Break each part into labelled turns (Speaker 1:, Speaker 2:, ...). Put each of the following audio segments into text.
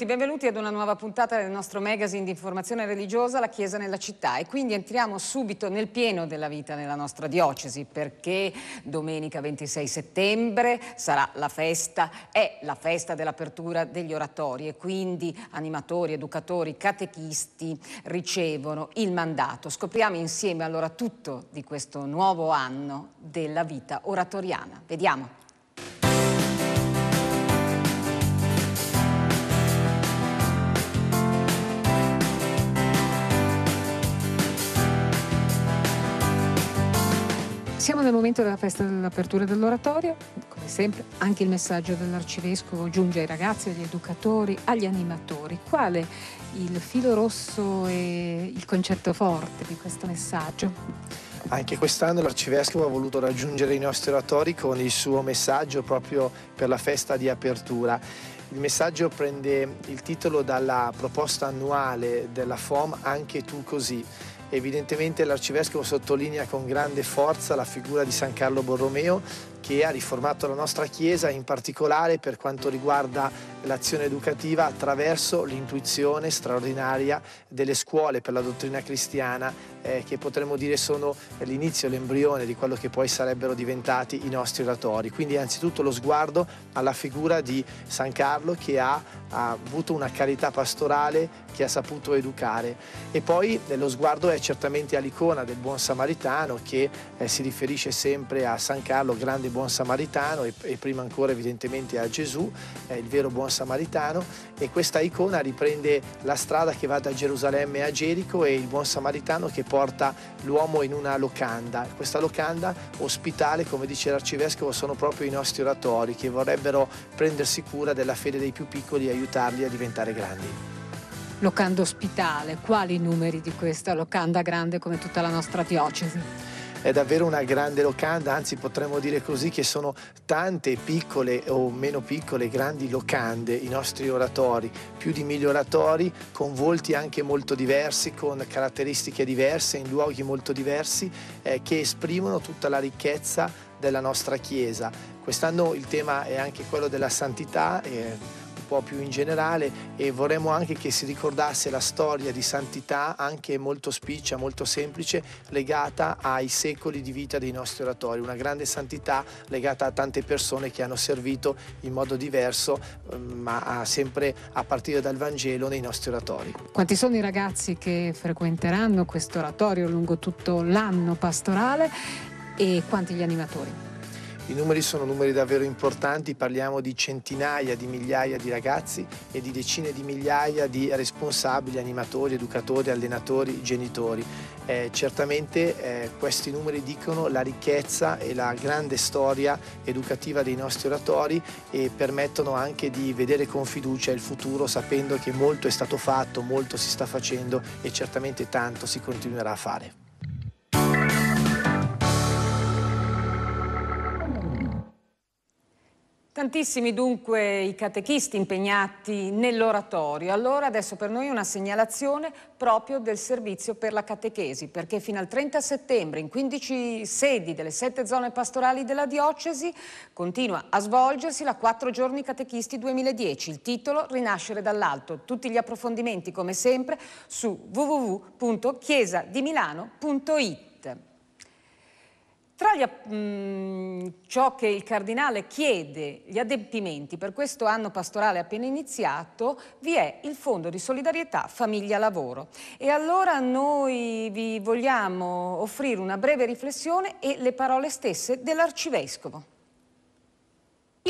Speaker 1: benvenuti, benvenuti ad una nuova puntata del nostro magazine di informazione religiosa La Chiesa nella città e quindi entriamo subito nel pieno della vita nella nostra diocesi perché domenica 26 settembre sarà la festa, è la festa dell'apertura degli oratori e quindi animatori, educatori, catechisti ricevono il mandato. Scopriamo insieme allora tutto di questo nuovo anno della vita oratoriana. Vediamo. Siamo nel momento della festa dell'apertura dell'oratorio, come sempre anche il messaggio dell'arcivescovo giunge ai ragazzi, agli educatori, agli animatori. Quale il filo rosso e il concetto forte di questo messaggio?
Speaker 2: Anche quest'anno l'arcivescovo ha voluto raggiungere i nostri oratori con il suo messaggio proprio per la festa di apertura. Il messaggio prende il titolo dalla proposta annuale della FOM Anche tu così Evidentemente l'Arcivescovo sottolinea con grande forza la figura di San Carlo Borromeo che ha riformato la nostra Chiesa, in particolare per quanto riguarda l'azione educativa attraverso l'intuizione straordinaria delle scuole per la dottrina cristiana, eh, che potremmo dire sono l'inizio, l'embrione di quello che poi sarebbero diventati i nostri oratori. Quindi anzitutto lo sguardo alla figura di San Carlo che ha, ha avuto una carità pastorale, che ha saputo educare. E poi eh, lo sguardo è certamente all'icona del buon samaritano che eh, si riferisce sempre a San Carlo, grande il buon samaritano e, e prima ancora evidentemente a Gesù, eh, il vero buon samaritano e questa icona riprende la strada che va da Gerusalemme a Gerico e il buon samaritano che porta l'uomo in una locanda. Questa locanda ospitale, come dice l'arcivescovo, sono proprio i nostri oratori che vorrebbero prendersi cura della fede dei più piccoli e aiutarli a diventare grandi
Speaker 1: locanda ospitale, quali i numeri di questa locanda grande come tutta la nostra diocesi?
Speaker 2: è davvero una grande locanda, anzi potremmo dire così che sono tante piccole o meno piccole grandi locande, i nostri oratori, più di mille oratori con volti anche molto diversi, con caratteristiche diverse, in luoghi molto diversi eh, che esprimono tutta la ricchezza della nostra Chiesa. Quest'anno il tema è anche quello della santità. Eh, po' più in generale e vorremmo anche che si ricordasse la storia di santità anche molto spiccia, molto semplice, legata ai secoli di vita dei nostri oratori, una grande santità legata a tante persone che hanno servito in modo diverso, ehm, ma sempre a partire dal Vangelo nei nostri oratori.
Speaker 1: Quanti sono i ragazzi che frequenteranno questo oratorio lungo tutto l'anno pastorale e quanti gli animatori?
Speaker 2: I numeri sono numeri davvero importanti, parliamo di centinaia di migliaia di ragazzi e di decine di migliaia di responsabili, animatori, educatori, allenatori, genitori. Eh, certamente eh, questi numeri dicono la ricchezza e la grande storia educativa dei nostri oratori e permettono anche di vedere con fiducia il futuro sapendo che molto è stato fatto, molto si sta facendo e certamente tanto si continuerà a fare.
Speaker 1: Tantissimi dunque i catechisti impegnati nell'oratorio. Allora adesso per noi una segnalazione proprio del servizio per la catechesi, perché fino al 30 settembre in 15 sedi delle sette zone pastorali della diocesi continua a svolgersi la Quattro giorni catechisti 2010. Il titolo Rinascere dall'alto. Tutti gli approfondimenti come sempre su www.chiesadimilano.it. Tra gli, mh, mm, ciò che il cardinale chiede, gli adempimenti per questo anno pastorale appena iniziato, vi è il Fondo di solidarietà Famiglia Lavoro. E allora noi vi vogliamo offrire una breve riflessione e le parole stesse dell'Arcivescovo.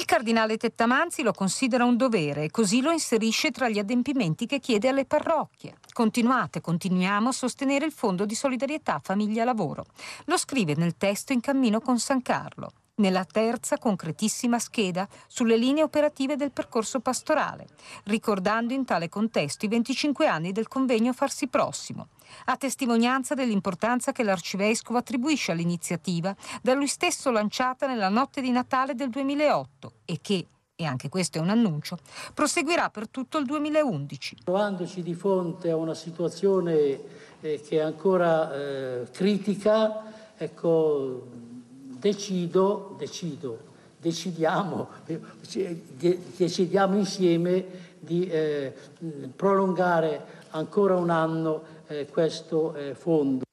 Speaker 1: Il cardinale Tettamanzi lo considera un dovere e così lo inserisce tra gli adempimenti che chiede alle parrocchie. Continuate, continuiamo a sostenere il Fondo di solidarietà famiglia-lavoro. Lo scrive nel testo in cammino con San Carlo nella terza concretissima scheda sulle linee operative del percorso pastorale, ricordando in tale contesto i 25 anni del convegno Farsi Prossimo. A testimonianza dell'importanza che l'arcivescovo attribuisce all'iniziativa, da lui stesso lanciata nella notte di Natale del 2008 e che, e anche questo è un annuncio, proseguirà per tutto il 2011. Trovandoci di fronte a una situazione eh, che è ancora eh,
Speaker 3: critica, ecco, decido, decido, decidiamo, decidiamo insieme di eh,
Speaker 1: prolungare ancora un anno eh, questo eh, fondo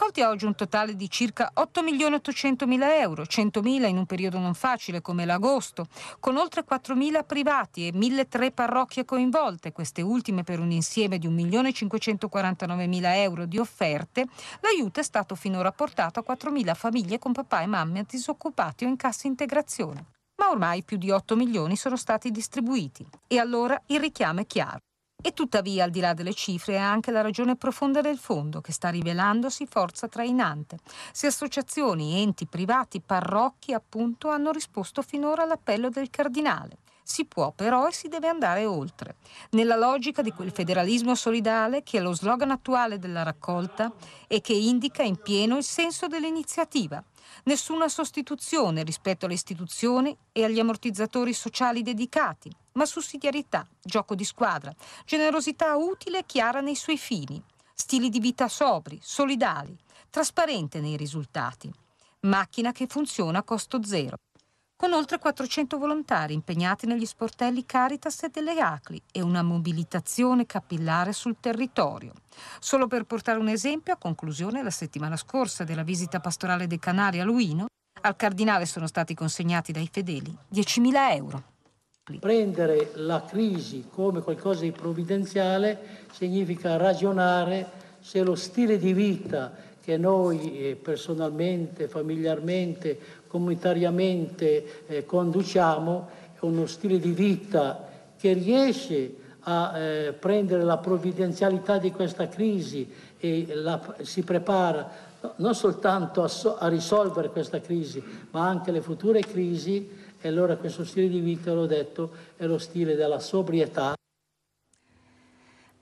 Speaker 1: raccolti a oggi un totale di circa 8.800.000 euro, 100.000 in un periodo non facile come l'agosto, con oltre 4.000 privati e 1.300 parrocchie coinvolte, queste ultime per un insieme di 1.549.000 euro di offerte, l'aiuto è stato finora portato a 4.000 famiglie con papà e mamme disoccupati o in cassa integrazione. Ma ormai più di 8 milioni sono stati distribuiti e allora il richiamo è chiaro. E tuttavia, al di là delle cifre, è anche la ragione profonda del fondo che sta rivelandosi forza trainante. Se associazioni, enti privati, parrocchi, appunto, hanno risposto finora all'appello del cardinale. Si può però e si deve andare oltre. Nella logica di quel federalismo solidale che è lo slogan attuale della raccolta e che indica in pieno il senso dell'iniziativa. Nessuna sostituzione rispetto alle istituzioni e agli ammortizzatori sociali dedicati ma sussidiarietà, gioco di squadra, generosità utile e chiara nei suoi fini, stili di vita sobri, solidali, trasparente nei risultati. Macchina che funziona a costo zero con oltre 400 volontari impegnati negli sportelli Caritas e delle ACLI e una mobilitazione capillare sul territorio. Solo per portare un esempio, a conclusione la settimana scorsa della visita pastorale dei Canari a Luino, al Cardinale sono stati consegnati dai fedeli 10.000 euro.
Speaker 3: Prendere la crisi come qualcosa di provvidenziale significa ragionare se lo stile di vita che noi eh, personalmente, familiarmente, comunitariamente eh, conduciamo è uno stile di vita che riesce a eh, prendere la provvidenzialità di questa crisi e la, si prepara non soltanto a, so, a risolvere questa crisi, ma anche le future crisi e allora questo stile di vita, l'ho detto, è lo stile della sobrietà,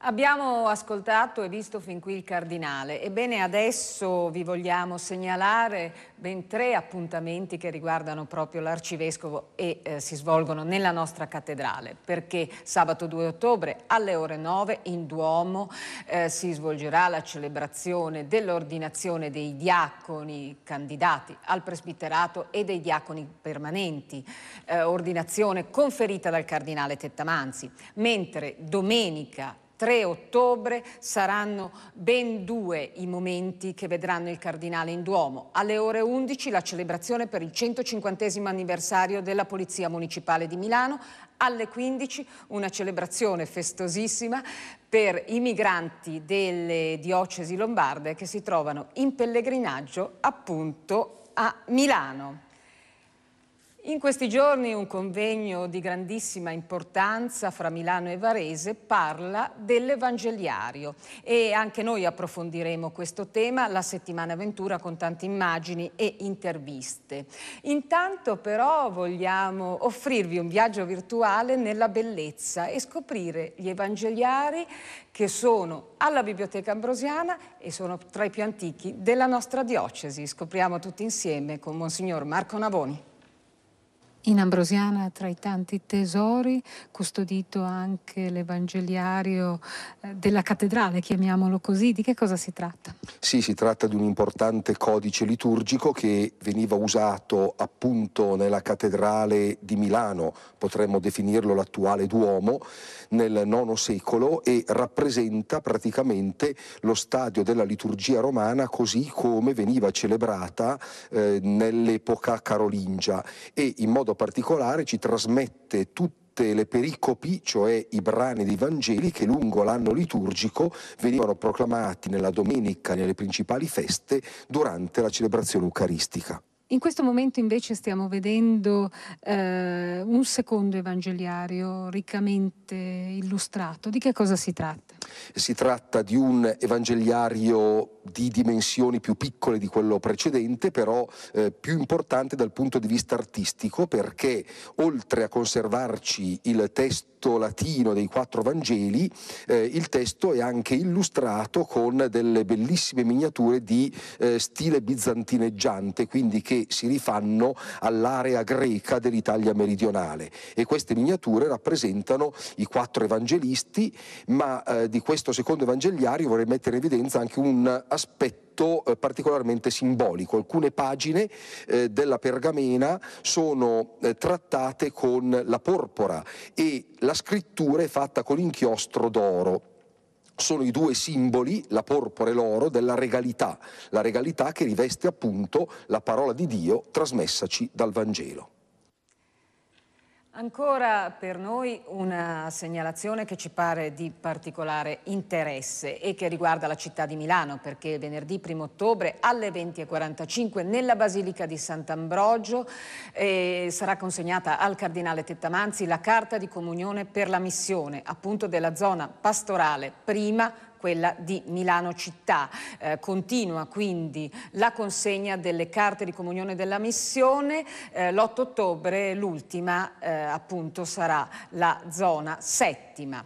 Speaker 1: Abbiamo ascoltato e visto fin qui il Cardinale, ebbene adesso vi vogliamo segnalare ben tre appuntamenti che riguardano proprio l'Arcivescovo e eh, si svolgono nella nostra cattedrale, perché sabato 2 ottobre alle ore 9 in Duomo eh, si svolgerà la celebrazione dell'ordinazione dei diaconi candidati al presbiterato e dei diaconi permanenti, eh, ordinazione conferita dal Cardinale Tettamanzi, mentre domenica 3 ottobre saranno ben due i momenti che vedranno il Cardinale in Duomo. Alle ore 11 la celebrazione per il 150 anniversario della Polizia Municipale di Milano, alle 15 una celebrazione festosissima per i migranti delle diocesi lombarde che si trovano in pellegrinaggio appunto a Milano. In questi giorni un convegno di grandissima importanza fra Milano e Varese parla dell'Evangeliario e anche noi approfondiremo questo tema la settimana Ventura con tante immagini e interviste. Intanto però vogliamo offrirvi un viaggio virtuale nella bellezza e scoprire gli Evangeliari che sono alla Biblioteca Ambrosiana e sono tra i più antichi della nostra diocesi. Scopriamo tutti insieme con Monsignor Marco Navoni. In Ambrosiana, tra i tanti tesori, custodito anche l'Evangeliario eh, della cattedrale, chiamiamolo così. Di che cosa si tratta?
Speaker 4: Sì, si tratta di un importante codice liturgico che veniva usato appunto nella cattedrale di Milano, potremmo definirlo l'attuale Duomo, nel IX secolo e rappresenta praticamente lo stadio della liturgia romana così come veniva celebrata eh, nell'epoca carolingia e in modo particolare ci trasmette tutte le pericopi, cioè i brani dei Vangeli che lungo l'anno liturgico venivano proclamati nella domenica, nelle principali feste, durante la celebrazione eucaristica.
Speaker 1: In questo momento invece stiamo vedendo eh, un secondo evangeliario riccamente illustrato. Di che cosa si tratta?
Speaker 4: Si tratta di un evangeliario di dimensioni più piccole di quello precedente, però eh, più importante dal punto di vista artistico perché oltre a conservarci il testo latino dei quattro Vangeli, eh, il testo è anche illustrato con delle bellissime miniature di eh, stile bizantineggiante, quindi che si rifanno all'area greca dell'Italia meridionale e queste miniature rappresentano i quattro evangelisti, ma di eh, di questo secondo evangeliario vorrei mettere in evidenza anche un aspetto eh, particolarmente simbolico. Alcune pagine eh, della pergamena sono eh, trattate con la porpora e la scrittura è fatta con inchiostro d'oro sono i due simboli, la porpora e l'oro, della regalità, la regalità che riveste appunto la parola di Dio trasmessaci dal Vangelo.
Speaker 1: Ancora per noi una segnalazione che ci pare di particolare interesse e che riguarda la città di Milano perché venerdì 1 ottobre alle 20.45 nella Basilica di Sant'Ambrogio eh, sarà consegnata al Cardinale Tettamanzi la carta di comunione per la missione appunto della zona pastorale prima quella di Milano città. Eh, continua quindi la consegna delle carte di comunione della missione, eh, l'8 ottobre l'ultima eh, appunto sarà la zona settima.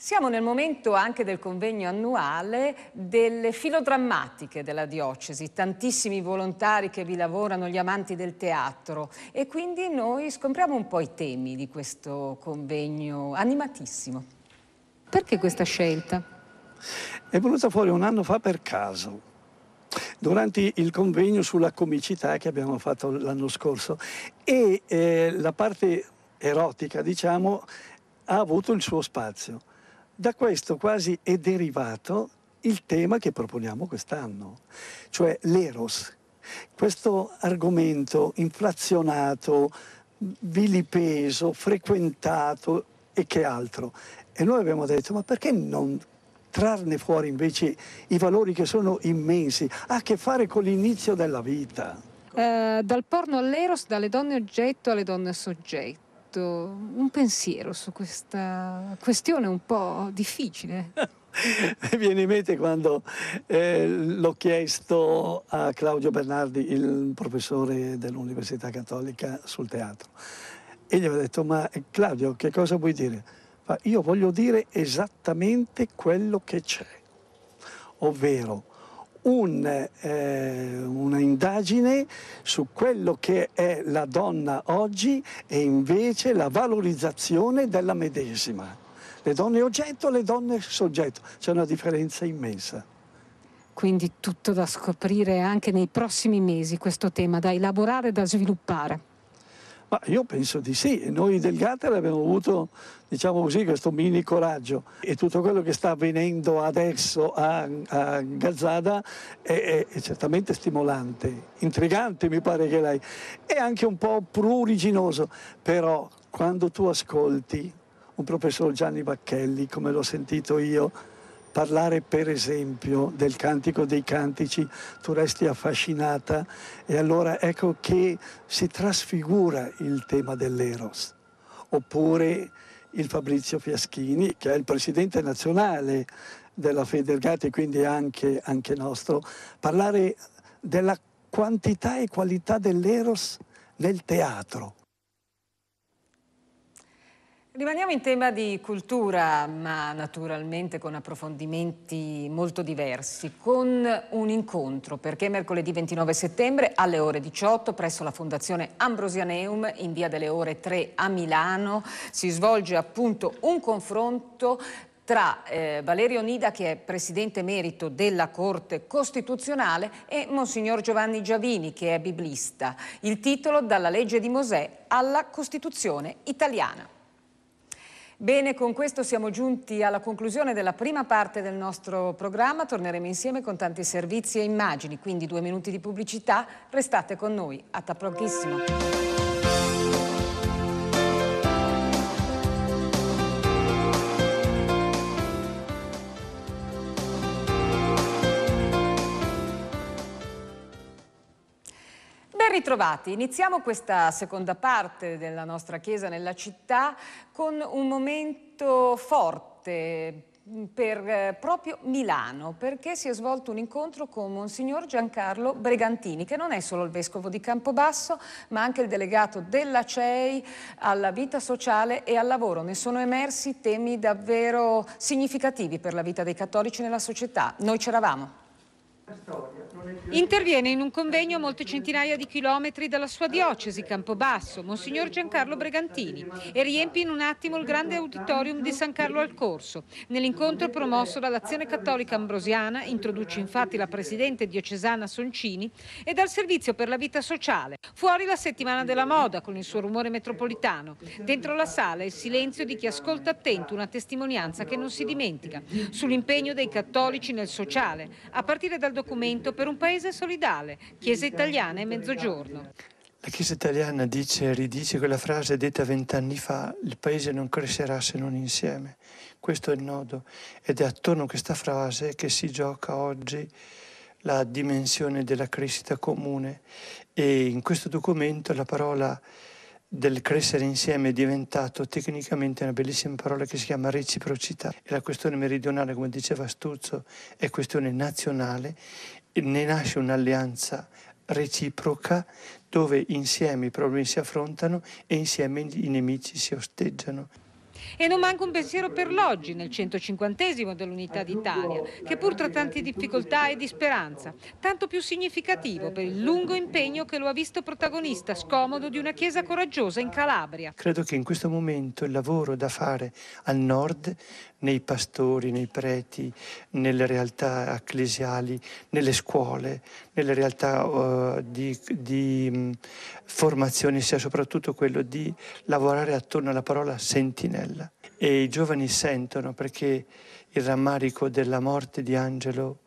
Speaker 1: Siamo nel momento anche del convegno annuale delle filodrammatiche della diocesi, tantissimi volontari che vi lavorano, gli amanti del teatro e quindi noi scompriamo un po' i temi di questo convegno animatissimo. Perché questa scelta?
Speaker 3: È venuta fuori un anno fa per caso, durante il convegno sulla comicità che abbiamo fatto l'anno scorso e eh, la parte erotica, diciamo, ha avuto il suo spazio. Da questo quasi è derivato il tema che proponiamo quest'anno, cioè l'eros, questo argomento inflazionato, vilipeso, frequentato e che altro. E noi abbiamo detto, ma perché non trarne fuori invece i valori che sono immensi, ha a che fare con l'inizio della vita.
Speaker 1: Eh, dal porno all'eros, dalle donne oggetto alle donne soggetto un pensiero su questa questione un po' difficile.
Speaker 3: Mi viene in mente quando eh, l'ho chiesto a Claudio Bernardi, il professore dell'Università Cattolica sul teatro, e gli ho detto, ma Claudio, che cosa vuoi dire? io voglio dire esattamente quello che c'è, ovvero un, eh, una indagine su quello che è la donna oggi e invece la valorizzazione della medesima. Le donne oggetto, le donne soggetto. C'è una differenza immensa.
Speaker 1: Quindi tutto da scoprire anche nei prossimi mesi questo tema, da elaborare e da sviluppare.
Speaker 3: Ma io penso di sì, noi del Gatter abbiamo avuto, diciamo così, questo mini coraggio e tutto quello che sta avvenendo adesso a, a Gazzada è, è, è, certamente stimolante, intrigante mi pare che lei, è anche un po' pruriginoso, però quando tu ascolti un professor Gianni Bacchelli, come l'ho sentito io, parlare per esempio del cantico dei cantici, tu resti affascinata e allora ecco che si trasfigura il tema dell'Eros. Oppure il Fabrizio Fiaschini, che è il presidente nazionale della Federgati, quindi anche, anche nostro, parlare della quantità e qualità dell'Eros nel teatro.
Speaker 1: Rimaniamo in tema di cultura, ma naturalmente con approfondimenti molto diversi, con un incontro, perché mercoledì 29 settembre alle ore 18 presso la Fondazione Ambrosianeum in via delle ore 3 a Milano si svolge appunto un confronto tra eh, Valerio Nida, che è presidente merito della Corte Costituzionale, e Monsignor Giovanni Giavini, che è biblista. Il titolo Dalla legge di Mosè alla Costituzione italiana. Bene, con questo siamo giunti alla conclusione della prima parte del nostro programma. Torneremo insieme con tanti servizi e immagini, quindi due minuti di pubblicità. Restate con noi. A tra pochissimo. Ben ritrovati, iniziamo questa seconda parte della nostra chiesa nella città con un momento forte mm, per eh, proprio Milano, perché si è svolto un incontro con Monsignor Giancarlo Bregantini, che non è solo il vescovo di Campobasso, ma anche il delegato della CEI alla vita sociale e al lavoro. Ne sono emersi temi davvero significativi per la vita dei cattolici nella società. Noi c'eravamo. Interviene in un convegno a molte centinaia di chilometri dalla sua diocesi, Campobasso, Monsignor Giancarlo Bregantini, e riempie in un attimo il grande auditorium di San Carlo al Corso. Nell'incontro promosso dall'Azione Cattolica Ambrosiana, introduce infatti la Presidente diocesana Soncini, e dal Servizio per la Vita Sociale. Fuori la settimana della moda, con il suo rumore metropolitano. Dentro la sala il silenzio di chi ascolta attento una testimonianza che non si dimentica, sull'impegno dei cattolici nel sociale, a partire dal documento per un paese solidale, Chiesa italiana e mezzogiorno.
Speaker 5: La Chiesa italiana dice, e ridice quella frase detta vent'anni fa, il paese non crescerà se non insieme. Questo è il nodo ed è attorno a questa frase che si gioca oggi la dimensione della crescita comune e in questo documento la parola del crescere insieme è diventato tecnicamente una bellissima parola che si chiama reciprocità. E la questione meridionale, come diceva Stuzzo, è questione nazionale, ne nasce un'alleanza reciproca dove insieme i problemi si affrontano e insieme i nemici si osteggiano.
Speaker 1: E non manca un pensiero per l'oggi, nel 150 dell'Unità d'Italia, che pur tra tante difficoltà e di speranza, tanto più significativo per il lungo impegno che lo ha visto protagonista scomodo di una chiesa coraggiosa in Calabria.
Speaker 5: Credo che in questo momento il lavoro da fare al nord nei pastori, nei preti, nelle realtà ecclesiali, nelle scuole, nelle realtà uh, di, di mh, mm, formazione, sia soprattutto quello di lavorare attorno alla parola sentinella. E i giovani sentono perché il rammarico della morte di Angelo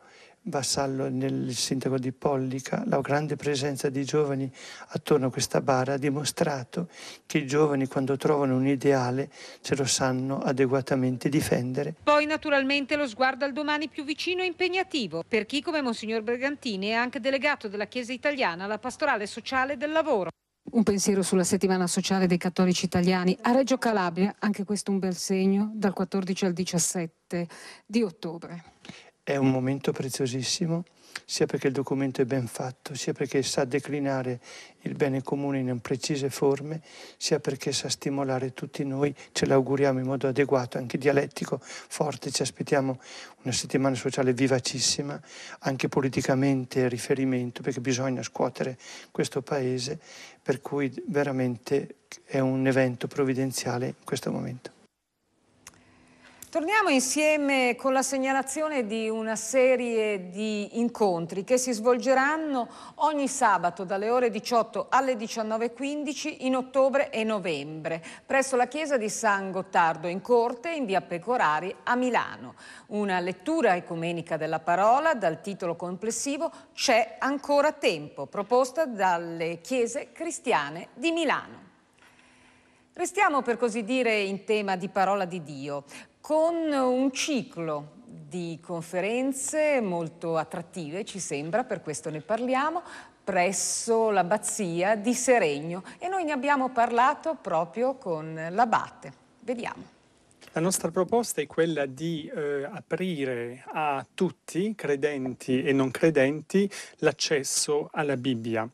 Speaker 5: vassallo nel sindaco di Pollica, la grande presenza di giovani attorno a questa bara ha dimostrato che i giovani quando trovano un ideale ce lo sanno adeguatamente difendere.
Speaker 1: Poi naturalmente lo sguardo al domani più vicino è impegnativo per chi come Monsignor Bergantini è anche delegato della Chiesa italiana alla pastorale sociale del lavoro. Un pensiero sulla settimana sociale dei cattolici italiani. A Reggio Calabria, anche questo un bel segno, dal 14 al 17 di ottobre.
Speaker 5: È un momento preziosissimo, sia perché il documento è ben fatto, sia perché sa declinare il bene comune in precise forme, sia perché sa stimolare tutti noi, ce l'auguriamo in modo adeguato, anche dialettico, forte, ci aspettiamo una settimana sociale vivacissima, anche politicamente riferimento, perché bisogna scuotere questo Paese, per cui veramente è un evento provvidenziale in questo momento.
Speaker 1: Torniamo insieme con la segnalazione di una serie di incontri che si svolgeranno ogni sabato dalle ore 18 alle 19.15 in ottobre e novembre presso la chiesa di San Gottardo in Corte in via Pecorari a Milano. Una lettura ecumenica della parola dal titolo complessivo C'è ancora tempo, proposta dalle chiese cristiane di Milano. Restiamo per così dire in tema di parola di Dio con un ciclo di conferenze molto attrattive, ci sembra, per questo ne parliamo, presso l'abbazia di Seregno e noi ne abbiamo parlato proprio con l'abate. Vediamo.
Speaker 6: La nostra proposta è quella di eh, aprire a tutti, credenti e non credenti, l'accesso alla Bibbia.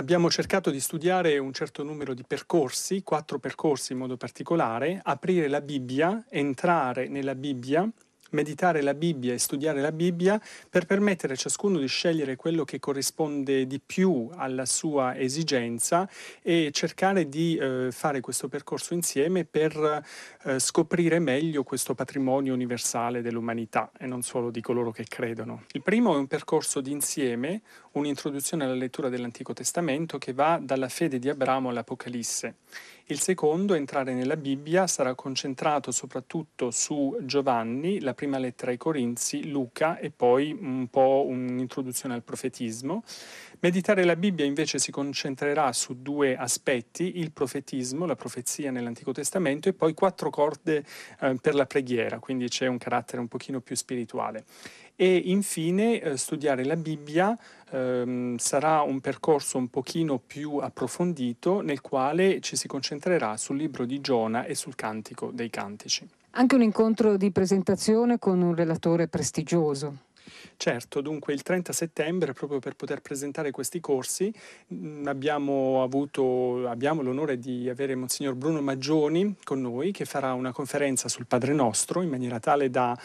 Speaker 6: Abbiamo cercato di studiare un certo numero di percorsi, quattro percorsi in modo particolare, aprire la Bibbia, entrare nella Bibbia meditare la Bibbia e studiare la Bibbia per permettere a ciascuno di scegliere quello che corrisponde di più alla sua esigenza e cercare di eh, fare questo percorso insieme per eh, scoprire meglio questo patrimonio universale dell'umanità e non solo di coloro che credono. Il primo è un percorso d'insieme, un'introduzione alla lettura dell'Antico Testamento che va dalla fede di Abramo all'Apocalisse. Il secondo, entrare nella Bibbia, sarà concentrato soprattutto su Giovanni, la prima lettera ai Corinzi, Luca e poi un po' un'introduzione al profetismo. Meditare la Bibbia invece si concentrerà su due aspetti, il profetismo, la profezia nell'Antico Testamento e poi quattro corde eh, per la preghiera, quindi c'è un carattere un pochino più spirituale. E infine eh, studiare la Bibbia ehm, sarà un percorso un pochino più approfondito nel quale ci si concentrerà sul libro di Giona e sul cantico dei cantici.
Speaker 1: Anche un incontro di presentazione con un relatore prestigioso.
Speaker 6: Certo, dunque il 30 settembre, proprio per poter presentare questi corsi, mm, abbiamo, avuto, abbiamo l'onore di avere Monsignor Bruno Maggioni con noi, che farà una conferenza sul Padre Nostro, in maniera tale da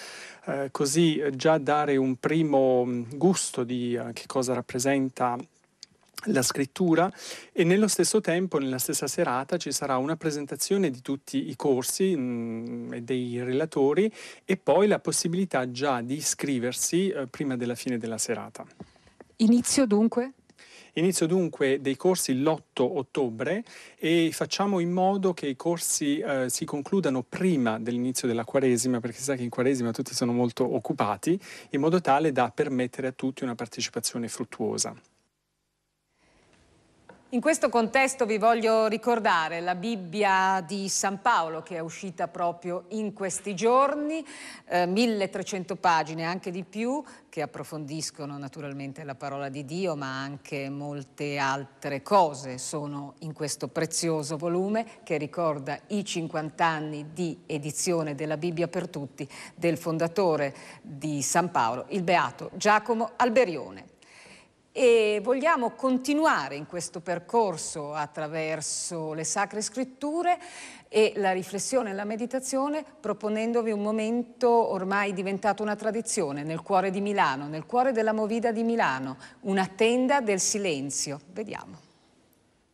Speaker 6: eh, così eh, già dare un primo mm, gusto di eh, che cosa rappresenta la scrittura e nello stesso tempo, nella stessa serata, ci sarà una presentazione di tutti i corsi mm, e dei relatori e poi la possibilità già di iscriversi eh, prima della fine della serata.
Speaker 1: Inizio dunque?
Speaker 6: Inizio dunque dei corsi l'8 ottobre e facciamo in modo che i corsi eh, si concludano prima dell'inizio della Quaresima, perché si sa che in Quaresima tutti sono molto occupati, in modo tale da permettere a tutti una partecipazione fruttuosa.
Speaker 1: In questo contesto vi voglio ricordare la Bibbia di San Paolo che è uscita proprio in questi giorni, eh, 1300 pagine, anche di più, che approfondiscono naturalmente la parola di Dio, ma anche molte altre cose sono in questo prezioso volume che ricorda i 50 anni di edizione della Bibbia per tutti del fondatore di San Paolo, il beato Giacomo Alberione e vogliamo continuare in questo percorso attraverso le Sacre Scritture e la riflessione e la meditazione proponendovi un momento ormai diventato una tradizione nel cuore di Milano, nel cuore della Movida di Milano, una tenda del silenzio. Vediamo.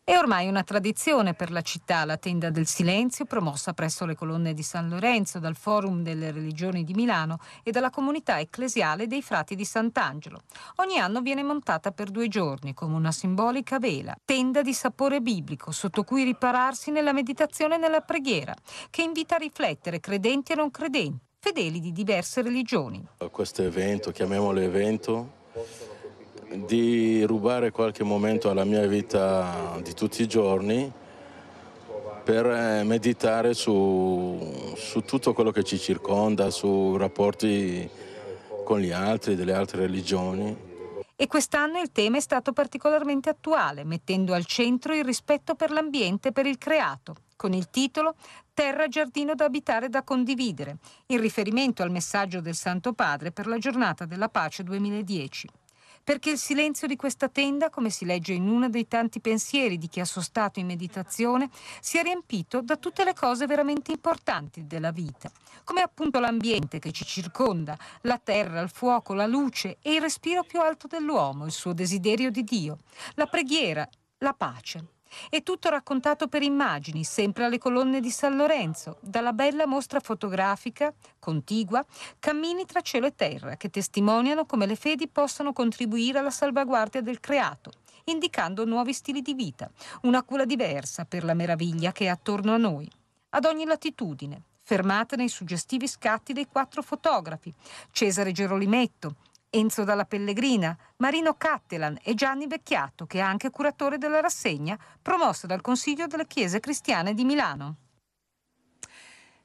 Speaker 1: È ormai una tradizione per la città la tenda del silenzio promossa presso le colonne di San Lorenzo dal Forum delle Religioni di Milano e dalla comunità ecclesiale dei frati di Sant'Angelo. Ogni anno viene montata per due giorni come una simbolica vela, tenda di sapore biblico sotto cui ripararsi nella meditazione e nella preghiera, che invita a riflettere credenti e non credenti, fedeli di diverse religioni.
Speaker 4: Questo evento, chiamiamolo evento, di rubare qualche momento alla mia vita di tutti i giorni per eh, meditare su, su tutto quello che ci circonda, sui rapporti con gli altri, delle altre religioni.
Speaker 1: E quest'anno il tema è stato particolarmente attuale, mettendo al centro il rispetto per l'ambiente e per il creato, con il titolo Terra giardino da abitare e da condividere, in riferimento al messaggio del Santo Padre per la giornata della pace 2010 perché il silenzio di questa tenda, come si legge in uno dei tanti pensieri di chi ha sostato in meditazione, si è riempito da tutte le cose veramente importanti della vita, come appunto l'ambiente che ci circonda, la terra, il fuoco, la luce e il respiro più alto dell'uomo, il suo desiderio di Dio, la preghiera, la pace. È tutto raccontato per immagini, sempre alle colonne di San Lorenzo, dalla bella mostra fotografica, contigua, cammini tra cielo e terra che testimoniano come le fedi possano contribuire alla salvaguardia del creato, indicando nuovi stili di vita, una cura diversa per la meraviglia che è attorno a noi, ad ogni latitudine, fermate nei suggestivi scatti dei quattro fotografi, Cesare Gerolimetto, Enzo Dalla Pellegrina, Marino Cattelan e Gianni Vecchiato, che è anche curatore della rassegna promossa dal Consiglio delle Chiese Cristiane di Milano.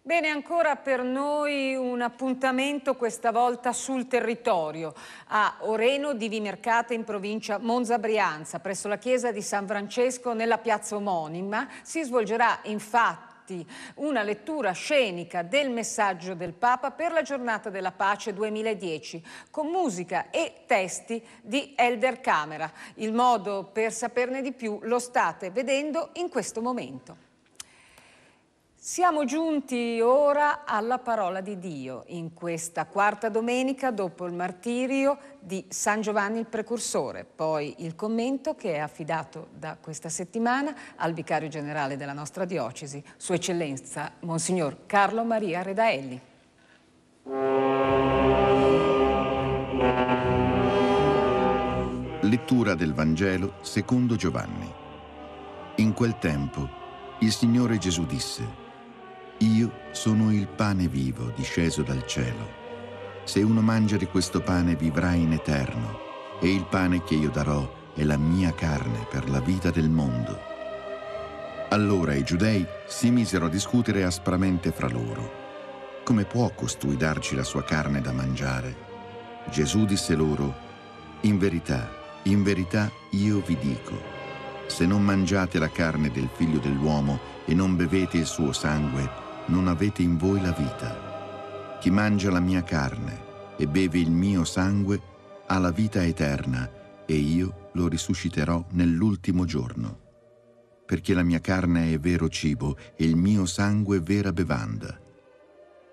Speaker 1: Bene, ancora per noi un appuntamento questa volta sul territorio a Oreno di Vimercate in provincia Monza Brianza presso la chiesa di San Francesco nella piazza omonima. Si svolgerà infatti infatti una lettura scenica del messaggio del Papa per la giornata della pace 2010 con musica e testi di Elder Camera. Il modo per saperne di più lo state vedendo in questo momento. Siamo giunti ora alla parola di Dio in questa quarta domenica dopo il martirio di San Giovanni il Precursore, poi il commento che è affidato da questa settimana al vicario generale della nostra diocesi, Sua Eccellenza Monsignor Carlo Maria Redaelli.
Speaker 7: Lettura del Vangelo secondo Giovanni. In quel tempo il Signore Gesù disse io sono il pane vivo disceso dal cielo. Se uno mangia di questo pane vivrà in eterno, e il pane che io darò è la mia carne per la vita del mondo. Allora i giudei si misero a discutere aspramente fra loro. Come può costui darci la sua carne da mangiare? Gesù disse loro, In verità, in verità io vi dico, se non mangiate la carne del figlio dell'uomo e non bevete il suo sangue, non avete in voi la vita. Chi mangia la mia carne e beve il mio sangue ha la vita eterna e io lo risusciterò nell'ultimo giorno. Perché la mia carne è vero cibo e il mio sangue vera bevanda.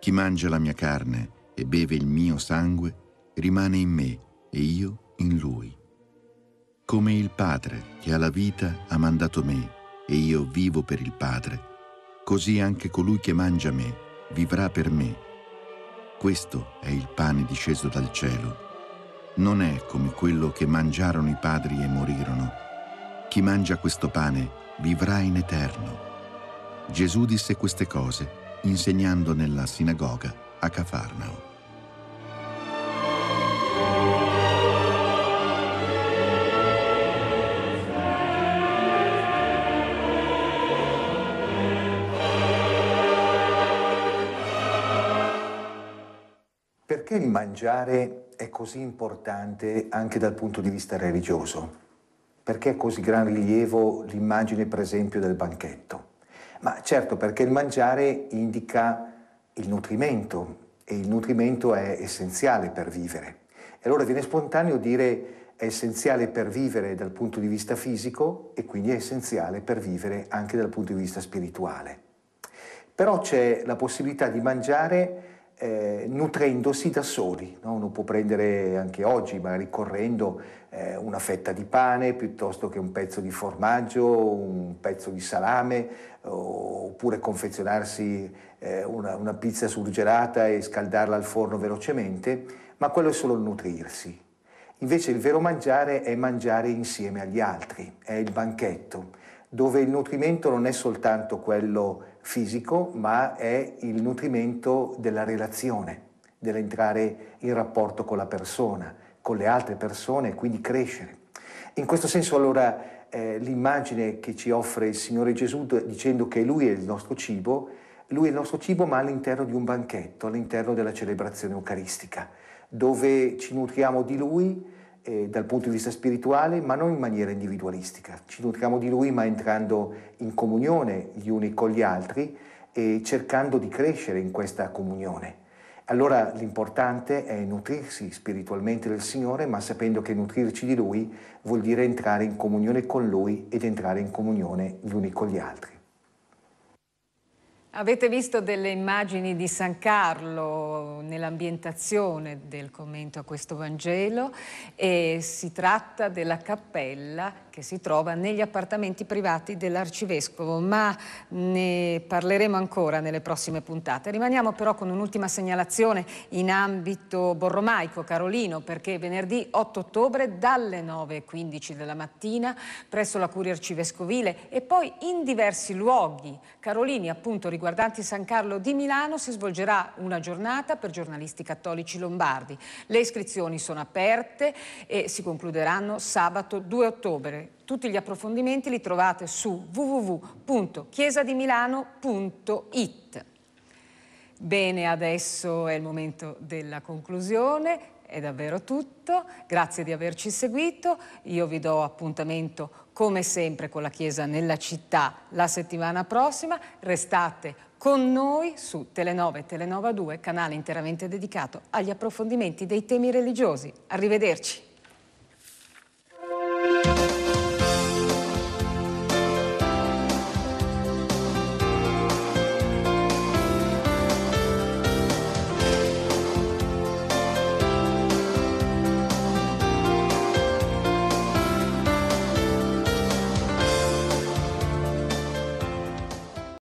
Speaker 7: Chi mangia la mia carne e beve il mio sangue rimane in me e io in lui. Come il Padre che ha la vita ha mandato me e io vivo per il Padre, così anche colui che mangia me vivrà per me. Questo è il pane disceso dal cielo. Non è come quello che mangiarono i padri e morirono. Chi mangia questo pane vivrà in eterno. Gesù disse queste cose insegnando nella sinagoga a Cafarnao.
Speaker 8: Perché il mangiare è così importante anche dal punto di vista religioso? Perché è così gran rilievo l'immagine, per esempio, del banchetto? Ma certo, perché il mangiare indica il nutrimento e il nutrimento è essenziale per vivere. E allora viene spontaneo dire è essenziale per vivere dal punto di vista fisico e quindi è essenziale per vivere anche dal punto di vista spirituale. Però c'è la possibilità di mangiare eh, nutrendosi da soli. No? Uno può prendere anche oggi, magari correndo, eh, una fetta di pane piuttosto che un pezzo di formaggio, un pezzo di salame, oppure confezionarsi eh, una, una pizza surgelata e scaldarla al forno velocemente, ma quello è solo nutrirsi. Invece il vero mangiare è mangiare insieme agli altri, è il banchetto, dove il nutrimento non è soltanto quello fisico, ma è il nutrimento della relazione, dell'entrare in rapporto con la persona, con le altre persone e quindi crescere. In questo senso allora eh, l'immagine che ci offre il Signore Gesù dicendo che Lui è il nostro cibo, Lui è il nostro cibo ma all'interno di un banchetto, all'interno della celebrazione eucaristica, dove ci nutriamo di Lui, eh, dal punto di vista spirituale, ma non in maniera individualistica. Ci nutriamo di Lui, ma entrando in comunione gli uni con gli altri e cercando di crescere in questa comunione. Allora l'importante è nutrirsi spiritualmente del Signore, ma sapendo che nutrirci di Lui vuol dire entrare in comunione con Lui ed entrare in comunione gli uni con gli altri.
Speaker 1: Avete visto delle immagini di San Carlo nell'ambientazione del commento a questo Vangelo e si tratta della cappella che si trova negli appartamenti privati dell'arcivescovo, ma ne parleremo ancora nelle prossime puntate. Rimaniamo però con un'ultima segnalazione in ambito borromaico, Carolino, perché venerdì 8 ottobre dalle 9.15 della mattina presso la curia arcivescovile e poi in diversi luoghi, Carolini appunto riguardanti San Carlo di Milano, si svolgerà una giornata per giornalisti cattolici lombardi. Le iscrizioni sono aperte e si concluderanno sabato 2 ottobre. Tutti gli approfondimenti li trovate su www.chiesadimilano.it. Bene, adesso è il momento della conclusione. È davvero tutto, grazie di averci seguito, io vi do appuntamento come sempre con la Chiesa nella città la settimana prossima, restate con noi su Telenove e Telenova 2, canale interamente dedicato agli approfondimenti dei temi religiosi. Arrivederci.